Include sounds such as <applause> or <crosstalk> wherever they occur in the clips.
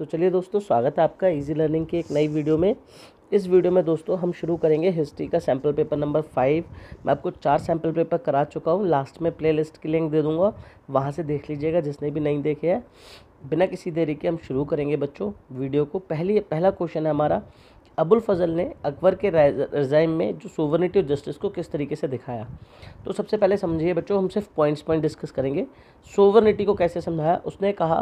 तो चलिए दोस्तों स्वागत है आपका इजी लर्निंग की एक नई वीडियो में इस वीडियो में दोस्तों हम शुरू करेंगे हिस्ट्री का सैम्पल पेपर नंबर फाइव मैं आपको चार सैम्पल पेपर करा चुका हूँ लास्ट में प्लेलिस्ट की लिंक दे दूँगा वहाँ से देख लीजिएगा जिसने भी नहीं देखे है बिना किसी देरी के हम शुरू करेंगे बच्चों वीडियो को पहली पहला क्वेश्चन है हमारा अबुल फजल ने अकबर के रज़ाइम में जो सोवर्निटी और जस्टिस को किस तरीके से दिखाया तो सबसे पहले समझिए बच्चों हम सिर्फ पॉइंट्स पॉइंट डिस्कस करेंगे सोवर्निटी को कैसे समझाया उसने कहा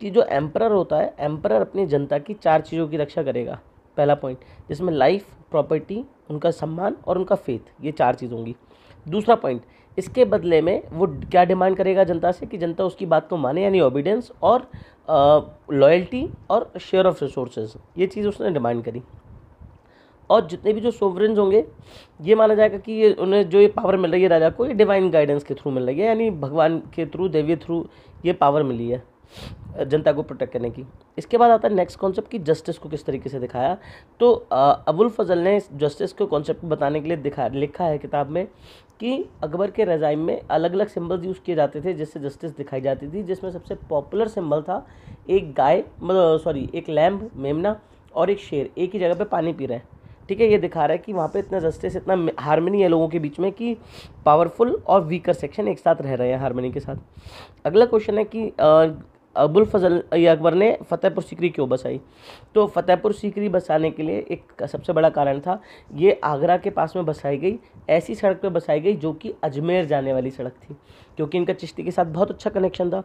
कि जो एम्परर होता है एम्परर अपनी जनता की चार चीज़ों की रक्षा करेगा पहला पॉइंट जिसमें लाइफ प्रॉपर्टी उनका सम्मान और उनका फेथ ये चार चीज़ होंगी दूसरा पॉइंट इसके बदले में वो क्या डिमांड करेगा जनता से कि जनता उसकी बात को माने यानी ओबिडेंस और लॉयल्टी और शेयर ऑफ रिसोर्सेज ये चीज़ उसने डिमांड करी और जितने भी जो सोवरेंस होंगे ये माना जाएगा कि ये उन्हें जो ये पावर मिल रही है राजा को ये डिवाइन गाइडेंस के थ्रू मिल रही है यानी भगवान के थ्रू देवी थ्रू ये पावर मिली है जनता को प्रोटेक्ट करने की इसके बाद आता है नेक्स्ट कॉन्सेप्ट कि जस्टिस को किस तरीके से दिखाया तो अबुल फजल ने जस्टिस के कॉन्सेप्ट को बताने के लिए दिखा लिखा है किताब में कि अकबर के रज़ाइम में अलग अलग सिंबल्स यूज़ किए जाते थे जिससे जस्टिस दिखाई जाती थी जिसमें सबसे पॉपुलर सिंबल था एक गाय मतलब सॉरी एक लैम्ब मेमना और एक शेर एक ही जगह पर पानी पी रहे हैं ठीक है ये दिखा रहा है कि वहाँ पे रस्ते से इतना हारमनी है लोगों के बीच में कि पावरफुल और वीकर सेक्शन एक साथ रह रहे हैं हारमनी के साथ अगला क्वेश्चन है कि अबुल फजल अकबर ने फ़तेहपुर सीकरी क्यों बसाई तो फ़तेहपुर सीकरी बसाने के लिए एक सबसे बड़ा कारण था ये आगरा के पास में बसाई गई ऐसी सड़क पर बसाई गई जो कि अजमेर जाने वाली सड़क थी क्योंकि इनका चिश्ती के साथ बहुत अच्छा कनेक्शन था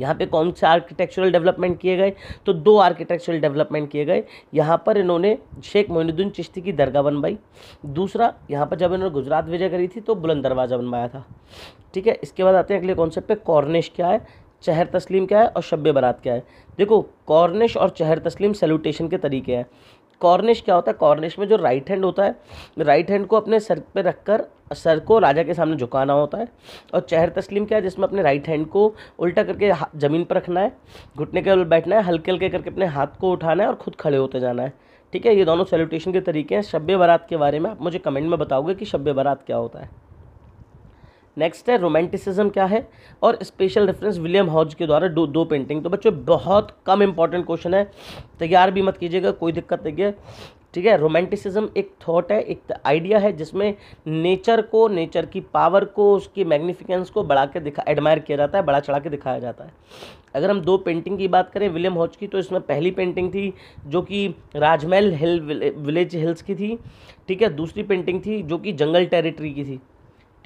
यहाँ पे कौन से आर्किटेक्चरल डेवलपमेंट किए गए तो दो आर्किटेक्चरल डेवलपमेंट किए गए यहाँ पर इन्होंने शेख मोहनुद्दीन चिश्ती की दरगाह बनवाई दूसरा यहाँ पर जब इन्होंने गुजरात विजय करी थी तो बुलंद दरवाज़ा बनवाया था ठीक है इसके बाद आते हैं अगले कॉन्सेप्ट पे कॉर्निश क्या है चहर तस्लीम क्या है और शब बरात क्या है देखो कॉर्निश और चहर तस्लीम सेल्यूटेशन के तरीके हैं कॉर्निश क्या होता है कॉर्निश में जो राइट हैंड होता है राइट हैंड को अपने सर पे रखकर सर को राजा के सामने झुकाना होता है और चहर तस्लीम क्या है जिसमें अपने राइट हैंड को उल्टा करके ज़मीन पर रखना है घुटने के बल बैठना है हल्के हल्के करके अपने हाथ को उठाना है और खुद खड़े होते जाना है ठीक है ये दोनों सैल्यूटेशन के तरीके हैं शब्य बारात के बारे में आप मुझे कमेंट में बताओगे कि शब बारात क्या होता है नेक्स्ट है रोमांटिसिज्म क्या है और स्पेशल रेफरेंस विलियम हॉज के द्वारा दो दो पेंटिंग तो बच्चों बहुत कम इंपॉर्टेंट क्वेश्चन है तैयार भी मत कीजिएगा कोई दिक्कत नहीं है ठीक है रोमांटिसिज्म एक थॉट है एक आइडिया है जिसमें नेचर को नेचर की पावर को उसकी मैग्निफिकेंस को बढ़ा के दिखा एडमायर किया जाता है बढ़ा चढ़ा के दिखाया जाता है अगर हम दो पेंटिंग की बात करें विलियम हॉच की तो इसमें पहली पेंटिंग थी जो कि राजमहल हिल विलेज हिल्स की थी ठीक है दूसरी पेंटिंग थी जो कि जंगल टेरिटरी की थी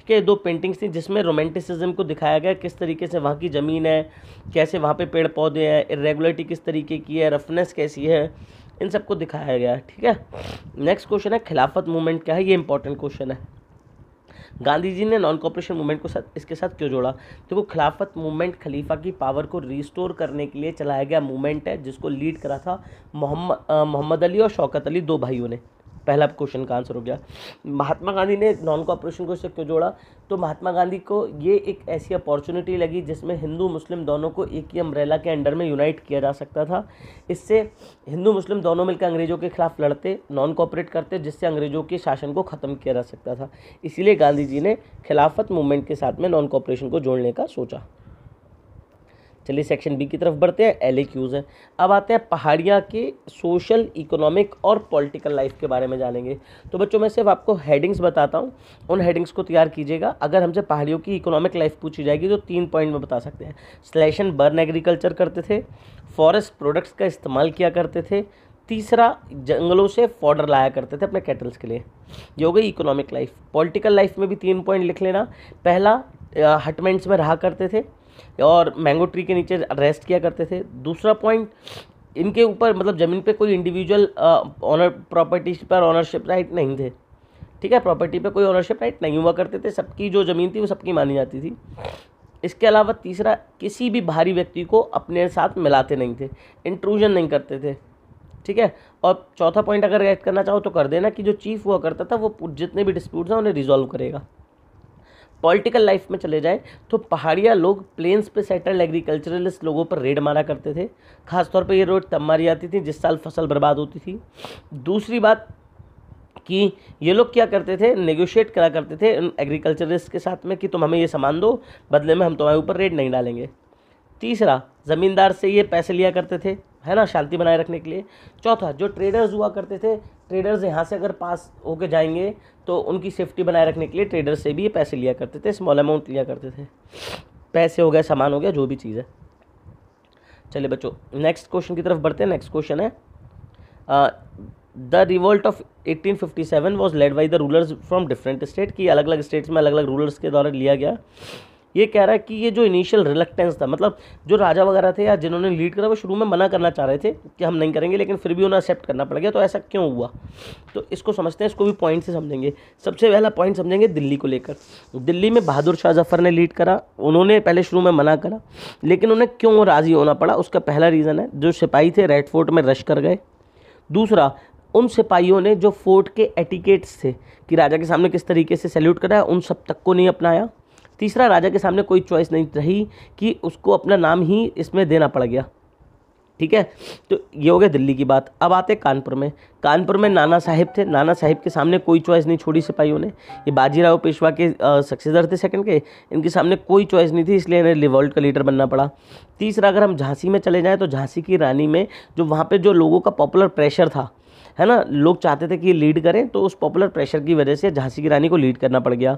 के दो पेंटिंग्स थी जिसमें रोमांटिसिज्म को दिखाया गया किस तरीके से वहाँ की ज़मीन है कैसे वहाँ पे पेड़ पौधे हैं इरेगुलरिटी किस तरीके की है रफनेस कैसी है इन सबको दिखाया गया ठीक है नेक्स्ट क्वेश्चन है खिलाफत मूवमेंट क्या है ये इंपॉर्टेंट क्वेश्चन है गांधी जी ने नॉन कॉपरेशन मूवमेंट को साथ इसके साथ क्यों जोड़ा देखो तो खिलाफत मूवमेंट खलीफा की पावर को रिस्टोर करने के लिए चलाया गया मूवमेंट है जिसको लीड करा था मोहम्मद मोहम्मद अली और शौकत अली दो भाइयों ने पहला क्वेश्चन का आंसर हो गया महात्मा गांधी ने नॉन कॉपरेशन को इससे क्यों जोड़ा तो महात्मा गांधी को ये एक ऐसी अपॉर्चुनिटी लगी जिसमें हिंदू मुस्लिम दोनों को एक ही अम्ब्रेला के अंडर में यूनाइट किया जा सकता था इससे हिंदू मुस्लिम दोनों मिलकर अंग्रेज़ों के खिलाफ लड़ते नॉन कॉपरेट करते जिससे अंग्रेज़ों के शासन को ख़त्म किया जा सकता था इसीलिए गांधी जी ने खिलाफत मूवमेंट के साथ में नॉन कॉपरेशन को जोड़ने का सोचा चलिए सेक्शन बी की तरफ बढ़ते हैं एल हैं अब आते हैं पहाड़िया के सोशल इकोनॉमिक और पॉलिटिकल लाइफ के बारे में जानेंगे तो बच्चों मैं सिर्फ आपको हेडिंग्स बताता हूँ उन हेडिंग्स को तैयार कीजिएगा अगर हमसे पहाड़ियों की इकोनॉमिक लाइफ पूछी जाएगी तो तीन पॉइंट में बता सकते हैं स्लेशन बर्न एग्रीकल्चर करते थे फॉरेस्ट प्रोडक्ट्स का इस्तेमाल किया करते थे तीसरा जंगलों से फॉर्डर लाया करते थे अपने कैटल्स के लिए ये हो गई इकोनॉमिक लाइफ पॉलिटिकल लाइफ में भी तीन पॉइंट लिख लेना पहला हटमेंट्स में रहा करते थे और मैंगो ट्री के नीचे रेस्ट किया करते थे दूसरा पॉइंट इनके ऊपर मतलब ज़मीन पे कोई इंडिविजुअल ऑनर प्रॉपर्टी पर ऑनरशिप राइट नहीं थे ठीक है प्रॉपर्टी पे कोई ऑनरशिप राइट नहीं हुआ करते थे सबकी जो ज़मीन थी वो सबकी मानी जाती थी इसके अलावा तीसरा किसी भी भारी व्यक्ति को अपने साथ मिलाते नहीं थे इंट्रूजन नहीं करते थे ठीक है और चौथा पॉइंट अगर ऐड करना चाहो तो कर देना कि जो चीफ हुआ करता था वो जितने भी डिस्प्यूट्स हैं उन्हें रिजॉल्व करेगा पॉलिटिकल लाइफ में चले जाएं तो पहाड़िया लोग प्लेन्स पे सेटल एग्रीकल्चरलिस्ट लोगों पर रेड मारा करते थे खासतौर पर ये रोड तब मारी जाती थी जिस साल फसल बर्बाद होती थी दूसरी बात कि ये लोग क्या करते थे नेगोशिएट करा करते थे एग्रीकल्चरलिस्ट के साथ में कि तुम हमें ये सामान दो बदले में हम तुम्हारे ऊपर रेड नहीं डालेंगे तीसरा ज़मींदार से ये पैसे लिया करते थे है ना शांति बनाए रखने के लिए चौथा जो ट्रेडर्स हुआ करते थे ट्रेडर्स यहाँ से अगर पास होके जाएंगे तो उनकी सेफ्टी बनाए रखने के लिए ट्रेडर्स से भी ये पैसे लिया करते थे स्मॉल अमाउंट लिया करते थे पैसे हो गया सामान हो गया जो भी चीज़ है चलिए बच्चों नेक्स्ट क्वेश्चन की तरफ बढ़ते हैं नेक्स्ट क्वेश्चन है the revolt of 1857 was led by the rulers from different state की अलग अलग स्टेट्स में अलग अलग रूलर्स के द्वारा लिया गया ये कह रहा है कि ये जो इनिशियल रिलेक्टेंस था मतलब जो राजा वगैरह थे या जिन्होंने लीड करा वो शुरू में मना करना चाह रहे थे कि हम नहीं करेंगे लेकिन फिर भी उन्हें एक्सेप्ट करना पड़ गया तो ऐसा क्यों हुआ तो इसको समझते हैं इसको भी पॉइंट से समझेंगे सबसे पहला पॉइंट समझेंगे दिल्ली को लेकर दिल्ली में बहादुर शाह जफर ने लीड करा उन्होंने पहले शुरू में मना करा लेकिन उन्हें क्यों राज़ी होना पड़ा उसका पहला रीज़न है जो सिपाही थे रेड फोर्ट में रश कर गए दूसरा उन सिपाहियों ने जो फोर्ट के एटिकेट्स थे कि राजा के सामने किस तरीके से सैल्यूट कराया उन सब तक को नहीं अपनाया तीसरा राजा के सामने कोई चॉइस नहीं रही कि उसको अपना नाम ही इसमें देना पड़ गया ठीक है तो ये हो गया दिल्ली की बात अब आते कानपुर में कानपुर में नाना साहिब थे नाना साहिब के सामने कोई चॉइस नहीं छोड़ी सिपाहियों ने ये बाजीराव पेशवा के सक्सेसर थे सेकंड के इनके सामने कोई चॉइस नहीं थी इसलिए इन्हें रिवॉल्ट का लीडर बनना पड़ा तीसरा अगर हम झांसी में चले जाएँ तो झांसी की रानी में जो वहाँ पर जो लोगों का पॉपुलर प्रेशर था है ना लोग चाहते थे कि ये लीड करें तो उस पॉपुलर प्रेशर की वजह से झांसी की रानी को लीड करना पड़ गया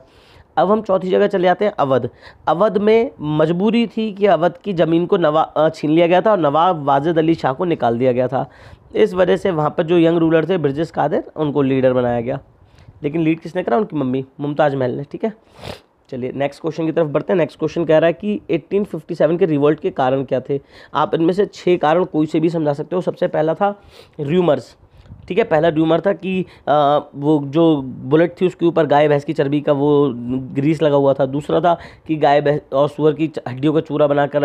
अब हम चौथी जगह चले जाते हैं अवध अवध में मजबूरी थी कि अवध की ज़मीन को नवा छीन लिया गया था और नवाब वाजिद अली शाह को निकाल दिया गया था इस वजह से वहाँ पर जो यंग रूलर थे ब्रजेश कादिर उनको लीडर बनाया गया लेकिन लीड किसने करा उनकी मम्मी मुमताज़ महल ने ठीक है चलिए नेक्स्ट क्वेश्चन की तरफ बढ़ते हैं नेक्स्ट क्वेश्चन कह रहा है कि 1857 के रिवोल्ट के कारण क्या थे आप इनमें से छः कारण कोई से भी समझा सकते हो सबसे पहला था र्यूमर्स ठीक है पहला ड्यूमर था कि आ, वो जो बुलेट थी उसके ऊपर गाय भैंस की चर्बी का वो ग्रीस लगा हुआ था दूसरा था कि गाय भैंस और सुअर की हड्डियों का चूरा बनाकर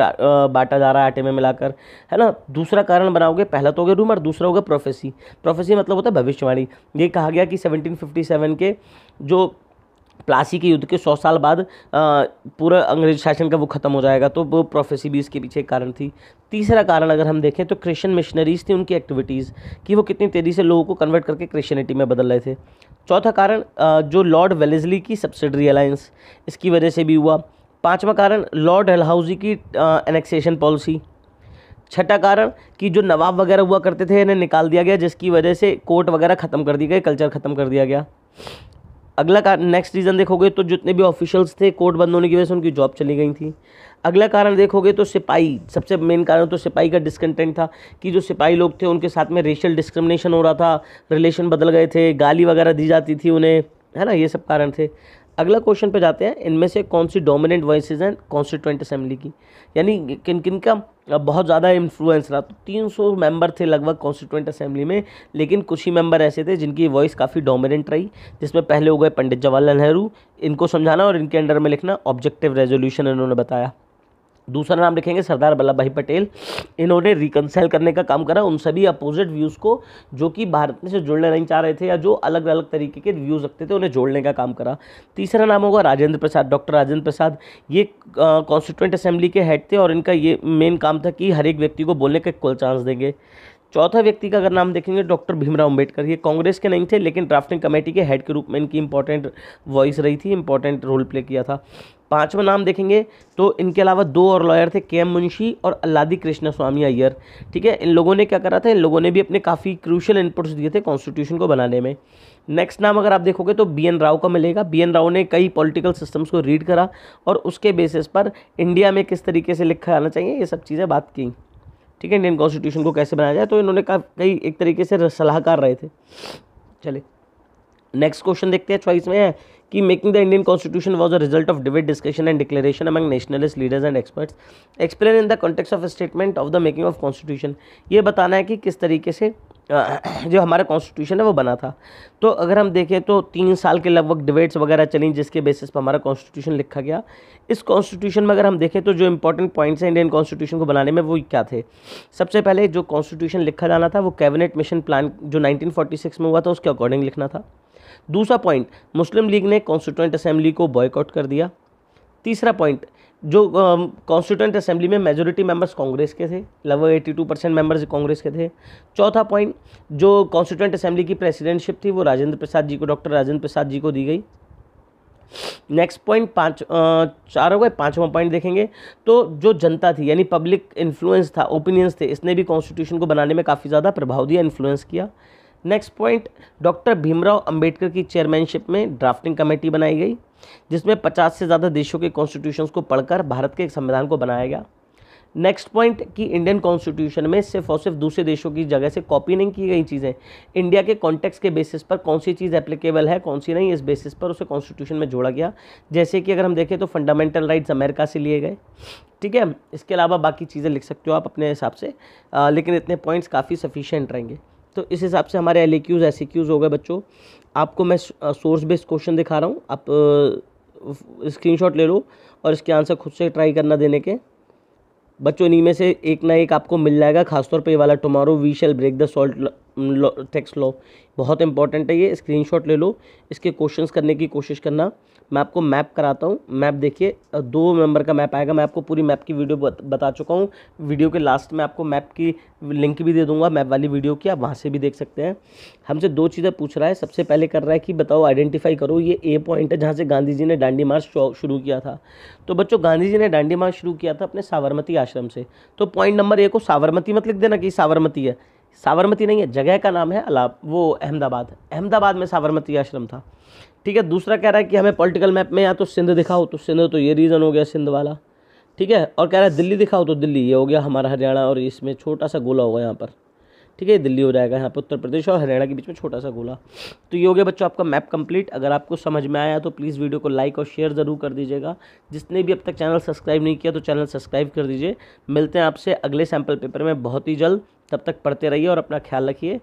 बांटा जा रहा है आटे में मिलाकर है ना दूसरा कारण बनाओगे पहला तो हो गया ड्यूमर दूसरा हो गया प्रोफेसी प्रोफेसी मतलब होता है भविष्यवाणी ये कहा गया कि सेवनटीन के जो प्लासी के युद्ध के सौ साल बाद पूरा अंग्रेज शासन का वो ख़त्म हो जाएगा तो वो प्रोफेसी भी इसके पीछे एक कारण थी तीसरा कारण अगर हम देखें तो क्रिश्चियन मिशनरीज थी उनकी एक्टिविटीज़ कि वो कितनी तेज़ी से लोगों को कन्वर्ट करके क्रिश्चियनिटी में बदल रहे थे चौथा कारण जो लॉर्ड वेलेजली की सब्सिडरी अलायंस इसकी वजह से भी हुआ पाँचवा कारण लॉर्ड डलहाउजी की एनेक्सेशन पॉलिसी छठा कारण कि जो नवाब वगैरह हुआ करते थे इन्हें निकाल दिया गया जिसकी वजह से कोर्ट वगैरह ख़त्म कर दिए गए कल्चर ख़त्म कर दिया गया अगला कारण नेक्स्ट रीज़न देखोगे तो जितने भी ऑफिशियल्स थे कोर्ट बंद होने की वजह से उनकी जॉब चली गई थी अगला कारण देखोगे तो सिपाही सबसे मेन कारण तो सिपाही का डिसकंटेंट था कि जो सिपाही लोग थे उनके साथ में रेशियल डिस्क्रिमिनेशन हो रहा था रिलेशन बदल गए थे गाली वगैरह दी जाती थी उन्हें है ना ये सब कारण थे अगला क्वेश्चन पे जाते हैं इनमें से कौन सी डोमिनेंट वॉइसेज हैं कॉन्स्टिट्यूंट असेंबली की यानी किन किन का बहुत ज़्यादा इन्फ्लुएंस रहा तो 300 मेंबर थे लगभग कॉन्स्टिट्यूंट असेंबली में लेकिन कुछ ही मेंबर ऐसे थे जिनकी वॉइस काफ़ी डोमिनेंट रही जिसमें पहले हो गए पंडित जवाहरलाल नेहरू इनको समझाना और इनके अंडर में लिखना ऑब्जेक्टिव रेजोल्यूशन इन्होंने बताया दूसरा नाम लिखेंगे सरदार वल्लभ भाई पटेल इन्होंने रिकनसाइल करने का काम करा उन सभी अपोजिट व्यूज़ को जो कि भारत में से जुड़ना नहीं चाह रहे थे या जो अलग अलग तरीके के व्यूज़ रखते थे उन्हें जोड़ने का काम करा तीसरा नाम होगा राजेंद्र प्रसाद डॉक्टर राजेंद्र प्रसाद ये कॉन्स्टिट्यूंट असेंबली के हेड थे और इनका ये मेन काम था कि हर एक व्यक्ति को बोलने का इक्वल चांस देंगे चौथा व्यक्ति का अगर नाम देखेंगे डॉक्टर भीमराव अंबेडकर ये कांग्रेस के नहीं थे लेकिन ड्राफ्टिंग कमेटी के हेड के रूप में इनकी इंपॉर्टेंट वॉइस रही थी इंपॉर्टेंट रोल प्ले किया था पांचवा नाम देखेंगे तो इनके अलावा दो और लॉयर थे के एम मुंशी और अल्लादी कृष्णा स्वामी अय्यर ठीक है इन लोगों ने क्या करा था इन लोगों ने भी अपने काफ़ी क्रूशल इनपुट्स दिए थे कॉन्स्टिट्यूशन को बनाने में नेक्स्ट नाम अगर आप देखोगे तो बी एन राव का मिलेगा बी एन राव ने कई पॉलिटिकल सिस्टम्स को रीड करा और उसके बेसिस पर इंडिया में किस तरीके से लिखा आना चाहिए ये सब चीज़ें बात की ठीक है इंडियन कॉन्स्टिट्यूशन को कैसे बनाया जाए तो इन्होंने कई एक तरीके से सलाहकार रहे थे चले नेक्स्ट क्वेश्चन देखते हैं चॉइस में है कि making the Indian constitution was a result of debate discussion and declaration among nationalist leaders and experts explain in the context of statement of the making of constitution ये बताना है कि किस तरीके से <clears throat> जो हमारा कॉन्स्टिट्यूशन है वो बना था तो अगर हम देखें तो तीन साल के लगभग डिबेट्स वगैरह चली जिसके बेसिस पर हमारा कॉन्स्टिट्यूशन लिखा गया इस कॉन्स्टिट्यूशन में अगर हम देखें तो जो इंपॉर्टेंट पॉइंट्स हैं इंडियन कॉन्स्टिट्यूशन को बनाने में वो क्या थे सबसे पहले जो कॉन्स्टिट्यूशन लिखा जाना था वो कैबिनेट मिशन प्लान जो नाइनटीन में हुआ था उसके अकॉर्डिंग लिखना था दूसरा पॉइंट मुस्लिम लीग ने कॉन्स्टिट्यूंट असेंबली को बॉयकआउट कर दिया तीसरा पॉइंट जो कॉन्स्टिट्यूंट असेंबली में मेजोरिटी मेंबर्स कांग्रेस के थे लगभग 82 परसेंट मेम्बर्स कांग्रेस के थे चौथा पॉइंट जो कॉन्स्टिट्यूंट असेंबली की प्रेसिडेंटशिप थी वो राजेंद्र प्रसाद जी को डॉक्टर राजेंद्र प्रसाद जी को दी गई नेक्स्ट पॉइंट पाँच चार हो गए पाँचवा पॉइंट देखेंगे तो जो जनता थी यानी पब्लिक इन्फ्लुएंस था ओपिनियंस थे इसने भी कॉन्स्टिट्यूशन को बनाने में काफ़ी ज़्यादा प्रभाव दिया इन्फ्लुएंस किया next point doctor Bhimrao Ambedkar की चेयरमैनशिप में ड्राफ्टिंग कमेटी बनाई गई जिसमें 50 से ज़्यादा देशों के कॉन्स्टिट्यूशंस को पढ़कर भारत के एक संविधान को बनाया गया नेक्स्ट पॉइंट कि इंडियन कॉन्स्टिट्यूशन में सिर्फ और सिर्फ दूसरे देशों की जगह से कॉपी नहीं की गई चीज़ें इंडिया के कॉन्टेक्स्ट के बेसिस पर कौन सी चीज़ एप्लीकेबल है कौन सी नहीं इस बेसिस पर उसे कॉन्स्टिट्यूशन में जोड़ा गया जैसे कि अगर हम देखें तो फंडामेंटल राइट्स अमेरिका से लिए गए ठीक है इसके अलावा बाकी चीज़ें लिख सकते हो आप अपने हिसाब से आ, लेकिन इतने पॉइंट्स काफ़ी सफिशियंट रहेंगे तो इस हिसाब से हमारे एल क्यूज़ एस क्यूज़ हो गए बच्चों आपको मैं सोर्स बेस्ड क्वेश्चन दिखा रहा हूँ आप शॉट ले लो और इसके आंसर खुद से ट्राई करना देने के बच्चों इन्हीं में से एक ना एक आपको मिल जाएगा खासतौर पे ये वाला tomorrow we shall break the salt text law बहुत इंपॉर्टेंट है ये स्क्रीनशॉट ले लो इसके क्वेश्चंस करने की कोशिश करना मैं आपको मैप कराता हूँ मैप देखिए दो मेंबर का मैप आएगा मैं आपको पूरी मैप की वीडियो बता चुका हूँ वीडियो के लास्ट में आपको मैप की लिंक भी दे दूंगा मैप वाली वीडियो की आप वहाँ से भी देख सकते हैं हमसे दो चीज़ें पूछ रहा है सबसे पहले कर रहा है कि बताओ आइडेंटिफाई करो ये ए पॉइंट है जहाँ से गांधी जी ने डांडी मार्च शुरू किया था तो बच्चों गांधी जी ने डांडी मार्च शुरू किया था अपने साबरमती आश्रम से तो पॉइंट नंबर ए को साबरमती मत लिख देना कि साबरमती है साबरमती नहीं है जगह का नाम है अलाब वो अहमदाबाद अहमदाबाद में साबरमती आश्रम था ठीक है दूसरा कह रहा है कि हमें पॉलिटिकल मैप में या तो सिंध दिखाओ तो सिंध तो ये रीज़न हो गया सिंध वाला ठीक है और कह रहा है दिल्ली दिखाओ तो दिल्ली ये हो गया हमारा हरियाणा और इसमें छोटा सा गोला होगा यहाँ पर ठीक है दिल्ली हो जाएगा यहाँ पर उत्तर प्रदेश और हरियाणा के बीच में छोटा सा गोला तो ये हो गया बच्चों आपका मैप कंप्लीट अगर आपको समझ में आया तो प्लीज़ वीडियो को लाइक और शेयर ज़रूर कर दीजिएगा जिसने भी अब तक चैनल सब्सक्राइब नहीं किया तो चैनल सब्सक्राइब कर दीजिए मिलते हैं आपसे अगले सैम्पल पेपर में बहुत ही जल्द तब तक पढ़ते रहिए और अपना ख्याल रखिए